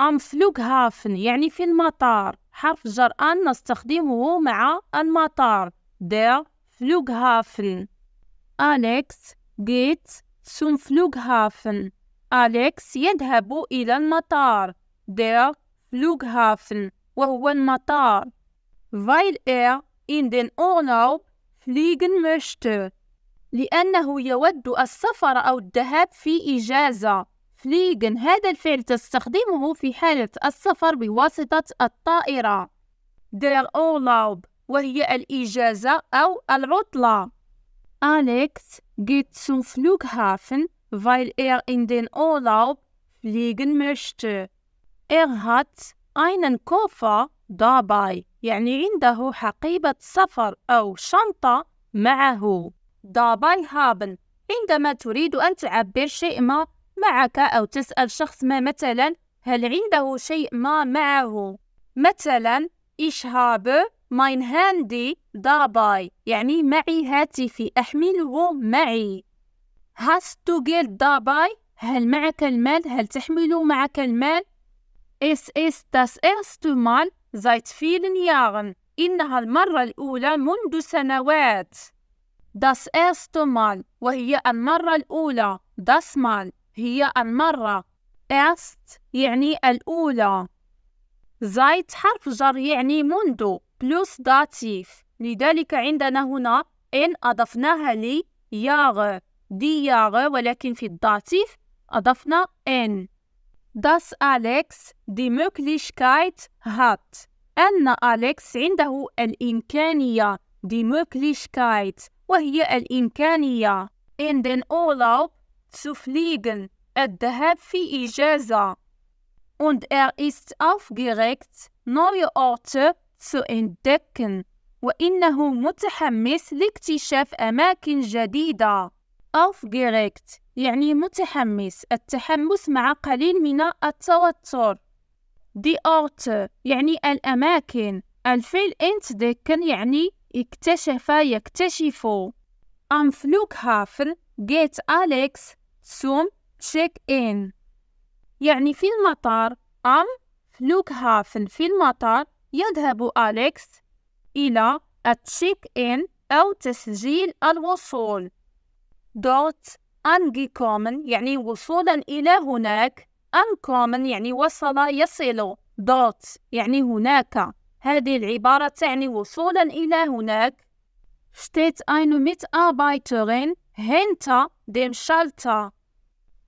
أم فلوغ هافن يعني في المطار حرف جر أن نستخدمه مع المطار der Flughafen أليكس geht zum Flughafen أليكس يذهب إلى المطار der Flughafen وهو المطار weil er in den Urlaub fliegen möchte لأنه يود السفر أو الذهاب في إجازة تفليجا هذا الفعل تستخدمه في حالة السفر بواسطة الطائرة der أولاب وهي الإجازة أو العطلة أليكس جيت zum Flughafen weil er in den Urlaub fliegen möchte er hat einen Koffer dabei يعني عنده حقيبة سفر أو شنطة معه dabei haben عندما تريد أن تعبر شيء ما معك أو تسأل شخص ما مثلا هل عنده شيء ما معه مثلا إيش هاب ماين هاندي داباي يعني معي هاتفي أحمله معي هاس تو جيل داباي هل معك المال هل تحمل معك المال إس إس das erste مال زايت فيلن ياغن إنها المرة الأولى منذ سنوات داس erste مال وهي المرة الأولى داس مال هي المرة است يعني الأولى زايت حرف جر يعني منذ بلوس داتيف لذلك عندنا هنا إن أضفناها لي ياغ دي ياغ ولكن في الداتيف أضفنا إن داس أليكس دي موكليشكايت هات أن أليكس عنده الإمكانية دي موكليشكايت وهي الإمكانية إن دن Urlaub zufrieden. الذهاب في إجازة. Und er ist aufgeregt, neue Orte zu entdecken. وإنه متحمس لاكتشاف أماكن جديدة. aufgeregt يعني متحمس. التحمس مع قليل من التوتر. Die Orte يعني الأماكن. الفعل entdecken يعني اكتشف يكتشف. Am Flughafen geht Alex zum Check-in يعني في المطار أم هافن في المطار يذهب أليكس إلى التشيك إن أو تسجيل الوصول دوت كومن يعني وصولا إلى هناك أنكومن يعني وصل يصل دوت يعني هناك هذه العبارة تعني وصولا إلى هناك steht eine Mitarbeiterin hinter dem Schalter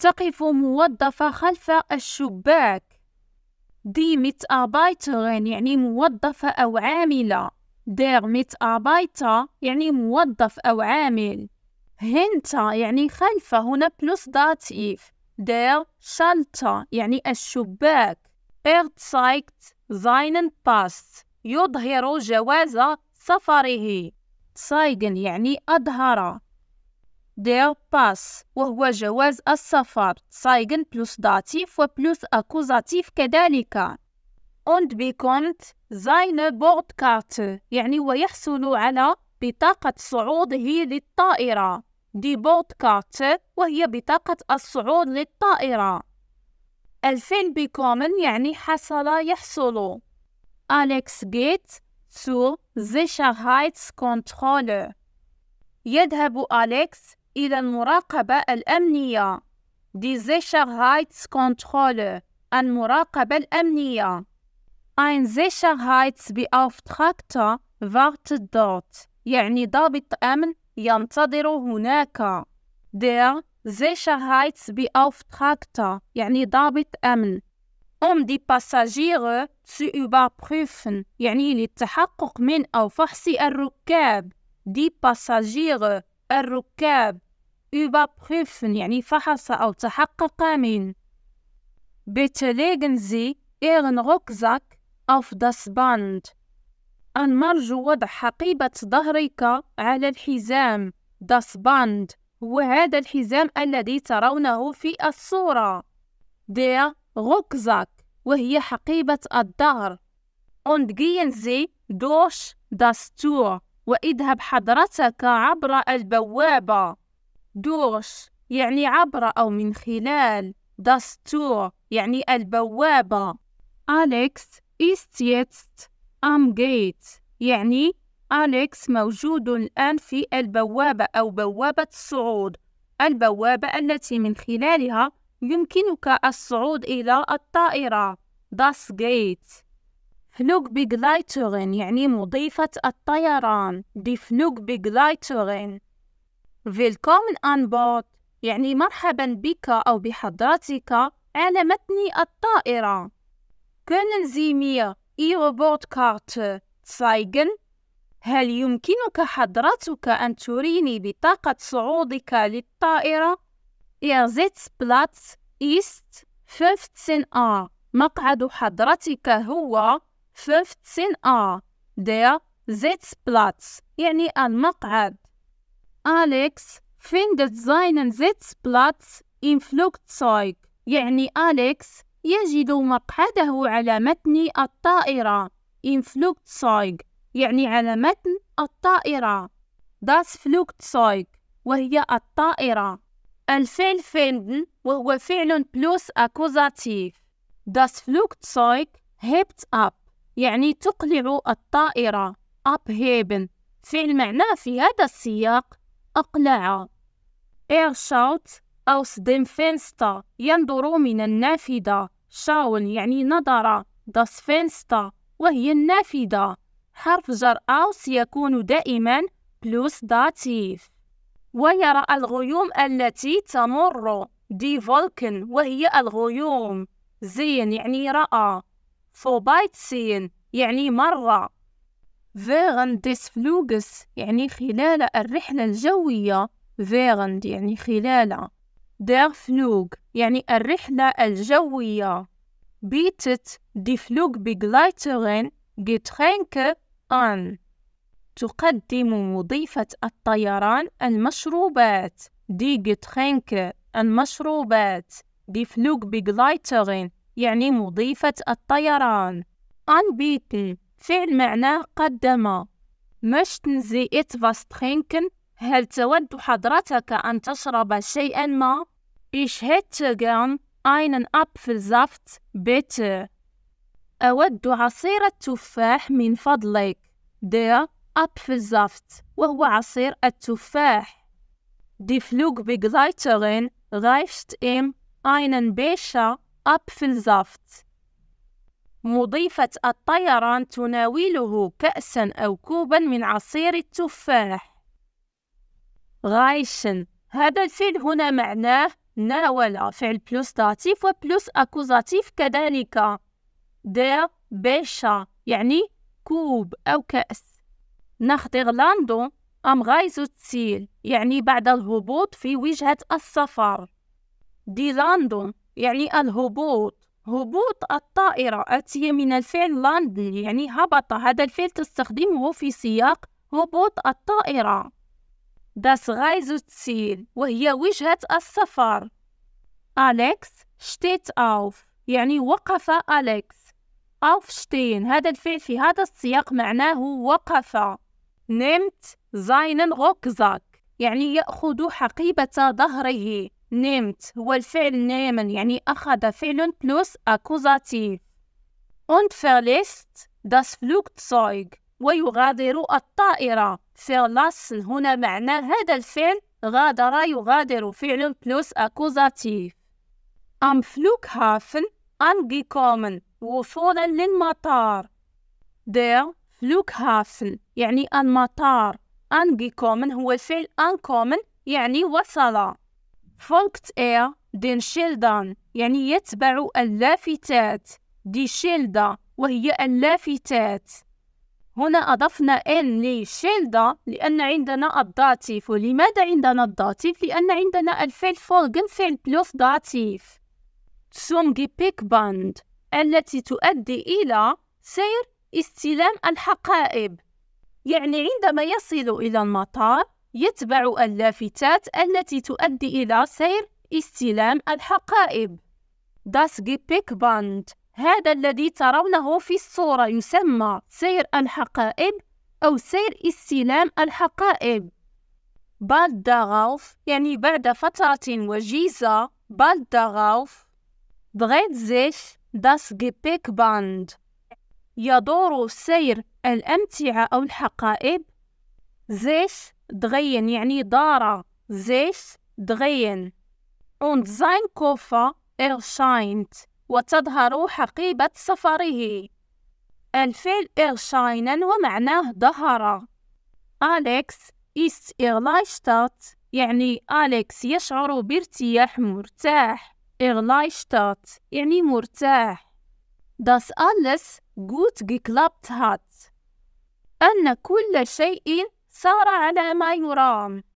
تقف موظفة خلف الشباك دي ميت يعني موظفة أو عاملة دير ميت يعني موظف أو عامل يعني هنتا يعني خلف هنا بلس داتيف دير شالتا يعني الشباك تسايكت زاينن باست يظهر جواز سفره سايجن يعني أظهر دير باس وهو جواز السفر سايغن بلوس داتيف وبلوس أكوزاتيف كذلك أوند بيكونت زاين بورد كارت يعني ويحصل على بطاقة صعوده للطائرة دي بورد كارت وهي بطاقة الصعود للطائرة الفين بيكومن يعني حصل يحصل أليكس جيت سور زيشا هايتس كونترول يذهب أليكس إلى المراقبة الأمنية Die Sicherheitskontrolle المراقبة الأمنية Ein Sicherheitsbeauftragter wartet dort يعني ضابط أمن ينتظر هناك Der Sicherheitsbeauftragter يعني ضابط أمن um die Passagiere zu überprüfen يعني للتحقق من أو فحص الركاب die Passagiere الركاب überprüfen يعني فحص أو تحقق من Bitte legen Sie Ihren Rucksack auf das Band. أنمرج وضع حقيبة ظهرك على الحزام das Band هو هذا الحزام الذي ترونه في الصورة der Rucksack وهي حقيبة الظهر und gehen Sie durch das Tor واذهب حضرتك عبر البوابة دوش يعني عبر أو من خلال دستور يعني البوابة أليكس إيست يتست أم جيت يعني أليكس موجود الآن في البوابة أو بوابة الصعود البوابة التي من خلالها يمكنك الصعود إلى الطائرة داس جيت بيغلايتورين يعني مضيفة الطيران دي بيغلايتورين فيلكومن أن بورد يعني مرحبا بك أو بحضرتك على متن الطائرة können Sie mir Ihre كارت zeigen? هل يمكنك حضرتك أن تريني بطاقة صعودك للطائرة؟ Ihr بلاتس إيست 15 آر مقعد حضرتك هو 15 A, der Sitzplatz, يعني المقعد. Alex findet seinen Sitzplatz im Flugzeug, يعني أليكس يجد مقعده على متن الطائرة im Flugzeug, يعني على متن الطائرة. Das Flugzeug وهي الطائرة. الفعل finden وهو فعل بلوس أكوزاتيف. Das Flugzeug hebt ab يعني تقلع الطائرة هيبن فعل معناه في هذا السياق أقلع إير شاوت aus dem فينستا ينظر من النافذة شاون يعني نظر داس فينستا وهي النافذة حرف جر أوس يكون دائما بلوس داتيف ويرى الغيوم التي تمر دي فولكن وهي الغيوم زين يعني رأى فو بايت سين يعني مرة فيغن ديس فلوغس يعني خلال الرحلة الجوية فيغن يعني خلال دير فلوغ يعني الرحلة الجوية بيتت دي فلوغ بيغلايترين جيترينك أن تقدم مضيفة الطيران المشروبات دي جيترينك المشروبات دي فلوغ بيغلايترين يعني مضيفة الطيران أن بيتن فعل معناه قدم مشتن زي إتفاس هل تود حضرتك أن تشرب شيئا ما؟ إيش هيت جان أبفل زفت بيت أود عصير التفاح من فضلك دي أبفل زفت وهو عصير التفاح دي فلوك بيغزايترين غايفشت إم أينن بيشا أبفلزافت مضيفة الطيران تناوله كأسا أو كوبا من عصير التفاح غايشن هذا الفعل هنا معناه ناول فعل بلوس داتيف وبلوس أكوزاتيف كذلك دا بيشا يعني كوب أو كأس nach der أم غايزو تسيل يعني بعد الهبوط في وجهة السفر دي لاندون يعني الهبوط هبوط الطائرة أتي من الفعل لاند يعني هبط هذا الفعل تستخدمه في سياق هبوط الطائرة غايزو تسيل وهي وجهة السفر أليكس شتيت أوف يعني وقف أليكس أوف شتين هذا الفعل في هذا السياق معناه وقف نمت زاينن غوكزاك يعني يأخذ حقيبة ظهره نمت هو الفعل نيمن يعني أخذ فعل بلوس أكوزاتيف und verlässt das Flugzeug ويغادر الطائرة verlassen هنا معنى هذا الفعل غادر يغادر فعل بلوس أكوزاتيف am Flughafen angekommen وصولا للمطار der Flughafen يعني المطار angekommen هو الفعل ankommen يعني وصل فولكت اير دين شيلدان يعني يتبع اللافتات دي شيلدا وهي اللافتات هنا أضفنا إن لشيلدا لأن عندنا الضاتف ولماذا عندنا الضاتف؟ لأن عندنا الفعل فورغن فعل بلوس ضاتيف تسومجي بيك باند التي تؤدي إلى سير استلام الحقائب يعني عندما يصل إلى المطار يتبع اللافتات التي تؤدي إلى سير استلام الحقائب داس Das باند هذا الذي ترونه في الصورة يسمى سير الحقائب أو سير استلام الحقائب بعد داغوف يعني بعد فترة وجيزة بعد بغيت زيش داس das باند يدور سير الأمتعة أو الحقائب زيش دغين يعني دارا زيس دغين und sein Koffer erscheint وتظهر حقيبة سفره الفعل erscheinen ومعناه ظهر أليكس ist erleichtert يعني أليكس يشعر بارتياح مرتاح erleichtert يعني مرتاح das alles gut geklappt hat أن كل شيء سار على ما يرام